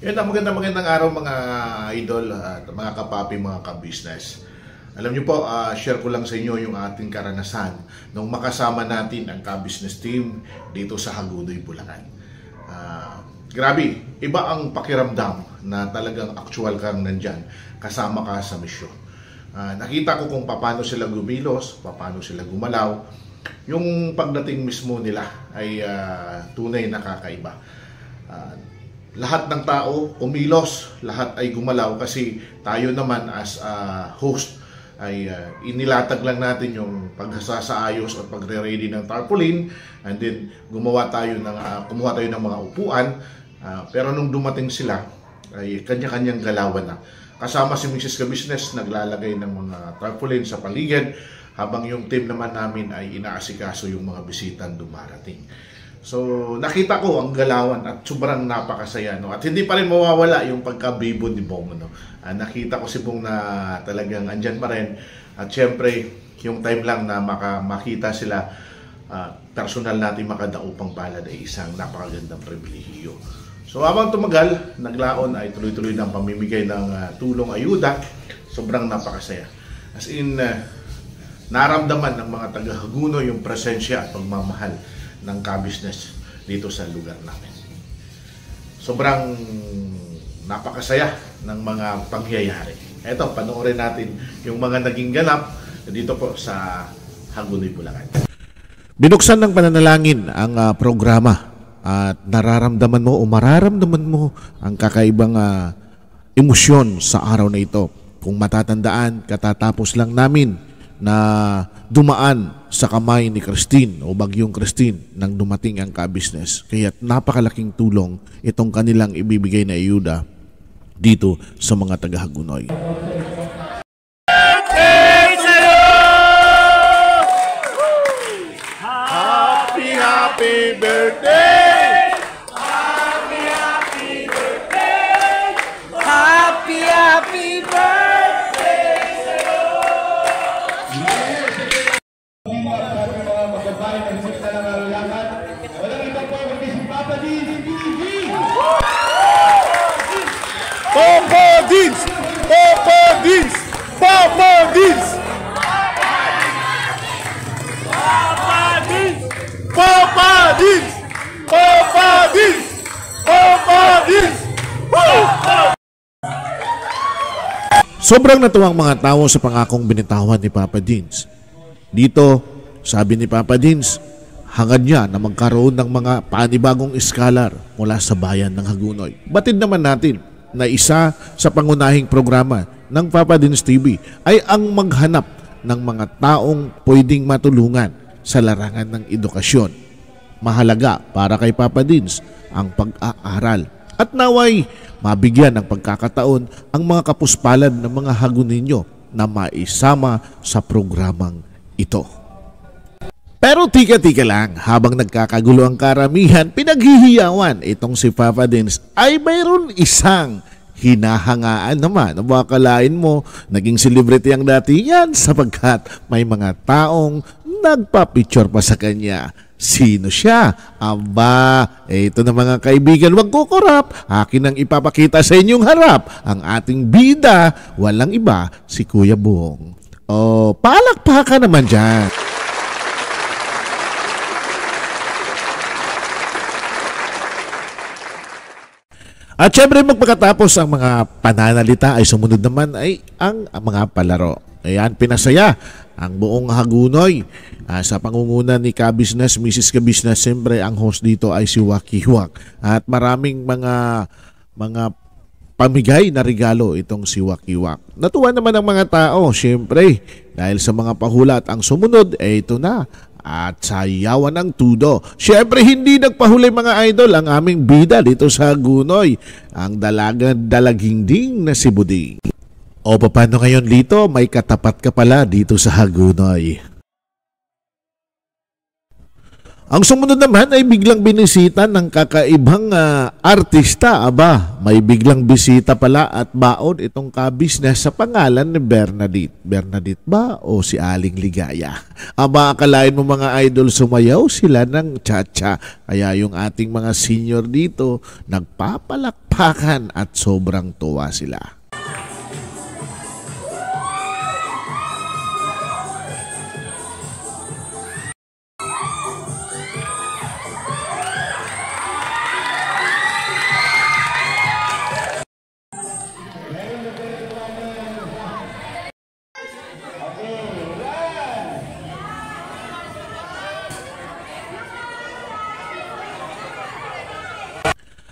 Yun ang magandang magandang araw mga idol at mga kapapi, mga ka-business. Alam niyo po, uh, share ko lang sa inyo yung ating karanasan nung makasama natin ang ka-business team dito sa Hagudoy, Bulacan. Uh, grabe, iba ang pakiramdam na talagang actual kang nandyan kasama ka sa misyon. Uh, nakita ko kung paano sila gumilos, paano sila gumalaw. Yung pagdating mismo nila ay uh, tunay nakakaiba. Uh, lahat ng tao umilos, lahat ay gumalaw kasi tayo naman as uh, host ay uh, inilatag lang natin yung pagsasaayos at pagre-ready ng tarpaulin and then gumawa tayo ng uh, kumuha tayo ng mga upuan uh, pero nung dumating sila ay kanya-kanyang galawan na kasama si Mrs. Ka naglalagay ng mga tarpaulin sa paligid habang yung team naman namin ay inaasikaso yung mga bisitang dumarating. So, nakita ko ang galawan at sobrang napakasaya. No? At hindi pa rin mawawala yung pagkabibo ni Bong. No? Uh, nakita ko si Bong na talagang andyan pa rin. At syempre, yung time lang na maka, makita sila uh, personal natin makadaupang palad ay isang napakagandang pribilehiyo. So, habang tumagal, naglaon ay tuloy-tuloy ng pamimigay ng uh, tulong ayuda. Sobrang napakasaya. As in, uh, naramdaman ng mga taga-Haguno yung presensya at pagmamahal ng ka-business dito sa lugar namin. Sobrang napakasaya ng mga pangyayari. Ito, panoorin natin yung mga naging ganap dito po sa Haguni, Bulacan. Binuksan ng pananalangin ang uh, programa at nararamdaman mo o mararamdaman mo ang kakaibang uh, emosyon sa araw na ito. Kung matatandaan, katatapos lang namin na dumaan sa kamay ni Christine o bagyong Christine nang dumating ang ka-business. Kaya napakalaking tulong itong kanilang ibibigay na ayuda dito sa mga taga-Hagunoy. Happy, happy birthday! Sobrang natuwang mga tao sa pangakong binitawan ni Papa Jeans. Dito, sabi ni Papa Jeans, hangad niya na magkaroon ng mga panibagong iskalar mula sa bayan ng Hagunoy. Batid naman natin na isa sa pangunahing programa ng Papa Dins TV ay ang maghanap ng mga taong pwedeng matulungan sa larangan ng edukasyon. Mahalaga para kay Papa Dins ang pag-aaral at naway, mabigyan ng pagkakataon ang mga kapuspalan ng mga hagon ninyo na maisama sa programang ito. Pero tika-tika lang, habang nagkakagulo ang karamihan, pinaghihiyawan itong si Papa Dennis ay mayroon isang hinahangaan naman. Nakakalain mo, naging celebrity ang dati yan sapagkat may mga taong nagpa-picture pa sa kanya. Sino siya? Aba, eh, ito na mga kaibigan, wag kukurap. Akin ang ipapakita sa inyong harap. Ang ating bida, walang iba, si Kuya Bong. Oh, palakpakan naman dyan. At syempre magpakatapos ang mga pananalita ay sumunod naman ay ang mga palaro. Ayan, pinasaya ang buong Hagunoy uh, sa pangunguna ni Kabisnes, Mrs. Kabisnes. Siyempre, ang host dito ay si Waki Wak. At maraming mga mga pamigay na regalo itong si Waki Wak. Natuwa naman ang mga tao, siyempre, dahil sa mga pahulat ang sumunod, eh ito na, at sayawan ng tudo. Siyempre hindi nagpahuli mga idol ang aming bida dito sa Gunoy, ang dalaga dalaging ding na si Buding. O paano ngayon Lito, may katapat ka pala dito sa Hagunoy. Ang sumunod naman ay biglang binisita ng kakaibang uh, artista. Aba, may biglang bisita pala at baon itong kabisnes sa pangalan ni Bernadette. Bernadette ba o si Aling Ligaya? Aba, akalain mo mga idol, sumayaw sila ng cha-cha. Kaya yung ating mga senior dito, nagpapalakpakan at sobrang tuwa sila.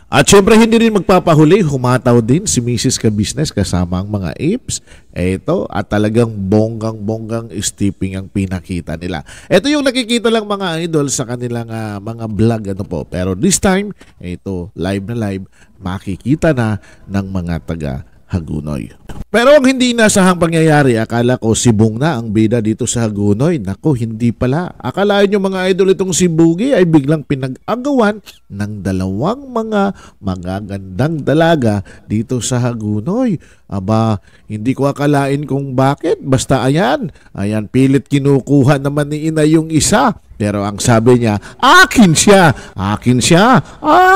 At syempre hindi rin magpapahuli, humataw din si Mrs. ka kasama ang mga apes. Ito, at talagang bonggang-bonggang steeping ang pinakita nila. Ito yung nakikita lang mga idol sa kanilang uh, mga vlog ano po. Pero this time, ito live na live, makikita na ng mga taga Hagunoy. Pero ang hindi inasahang pangyayari, akala ko sibong na ang bida dito sa Hagunoy. Nako, hindi pala. Akala nyo mga idol itong si Boogie ay biglang pinag-agawan ng dalawang mga magagandang dalaga dito sa Hagunoy. Aba, hindi ko akalain kung bakit. Basta ayan, ayan, pilit kinukuha naman ni Ina yung isa. Pero ang sabi niya, akin siya, akin siya,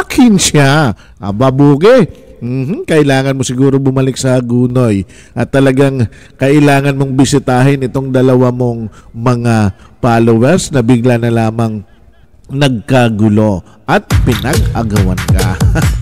akin siya. Aba, Boogie, Mm-hmm. Kailangan mo siguro bumalik sa Gunoy at talagang kailangan mong bisitahin itong dalawa mong mga followers na bigla na lamang nagkagulo at pinag-agawan ka.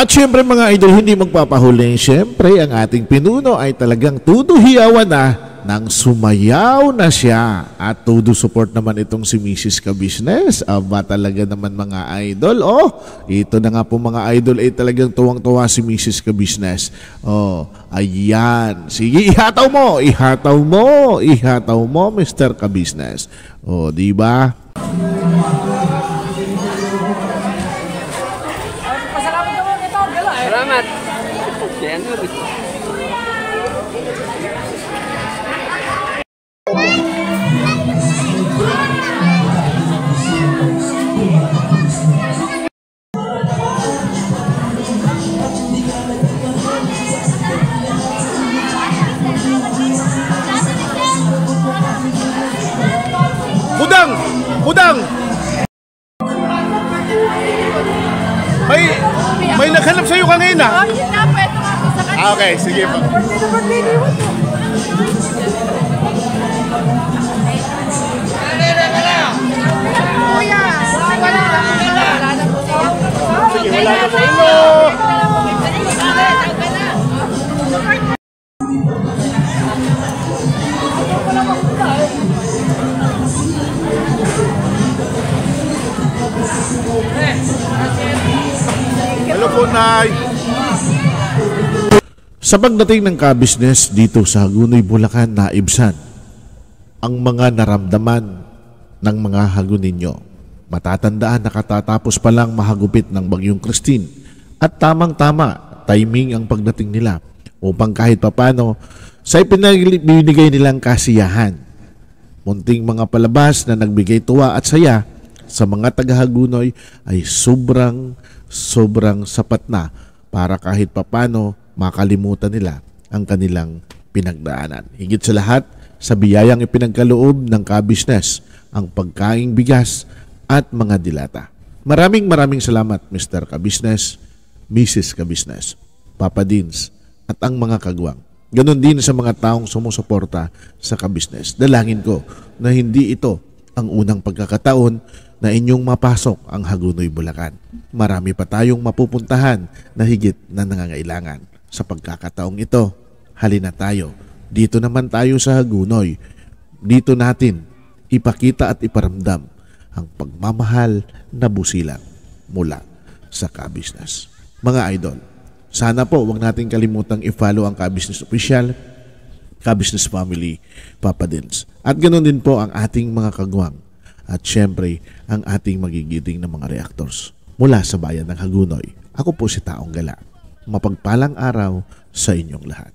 At syempre mga idol, hindi magpapahuli. Syempre, ang ating pinuno ay talagang tuduhiyawan na nang sumayaw na siya. At todo support naman itong si Mrs. Kabisnes. Aba talaga naman mga idol. Oh, ito na nga po mga idol ay eh, talagang tuwang-tuwa si Mrs. Kabisnes. Oh, ayan. Sige, ihataw mo, ihataw mo, ihataw mo Mr. Kabisnes. Oh, di ba? May, may naghanap sa'yo kanina. Oh, yun na, pwede nga ako sa kanina. Ah, okay, sige po. Sige, wala na kayo. Sa pagdating ng ka-business dito sa Hagunoy, Bulacan, naibsan ang mga naramdaman ng mga Haguninyo. Matatandaan na pa lang mahagupit ng Bagyong Christine at tamang-tama timing ang pagdating nila upang kahit papano sa ipinibigay nilang kasiyahan. Munting mga palabas na nagbigay tuwa at saya sa mga taga-Hagunoy ay sobrang sobrang sapat na para kahit papano makalimutan nila ang kanilang pinagdaanan. Higit sa lahat, sa biyayang ipinagkaloob ng kabisnes, ang pagkaing bigas at mga dilata. Maraming maraming salamat Mr. Kabisnes, Mrs. Kabisnes, Papa Dins at ang mga kagwang. Ganon din sa mga taong sumusuporta sa kabisnes. Dalangin ko na hindi ito ang unang pagkakataon na inyong mapasok ang Hagunoy Bulacan. Marami pa tayong mapupuntahan na higit na nangangailangan sa pagkakataong ito. Halina tayo. Dito naman tayo sa Hagunoy. Dito natin ipakita at iparamdam ang pagmamahal na busilang mula sa Kabisnes. Mga idol, sana po wag natin kalimutang i-follow ang Kabisnes Official, Kabisnes Family, Papa Dins. At ganoon din po ang ating mga kagwang at syempre ang ating magigiting na mga reactors mula sa bayan ng Hagunoy. Ako po si Taong Gala. Mapagpalang araw sa inyong lahat.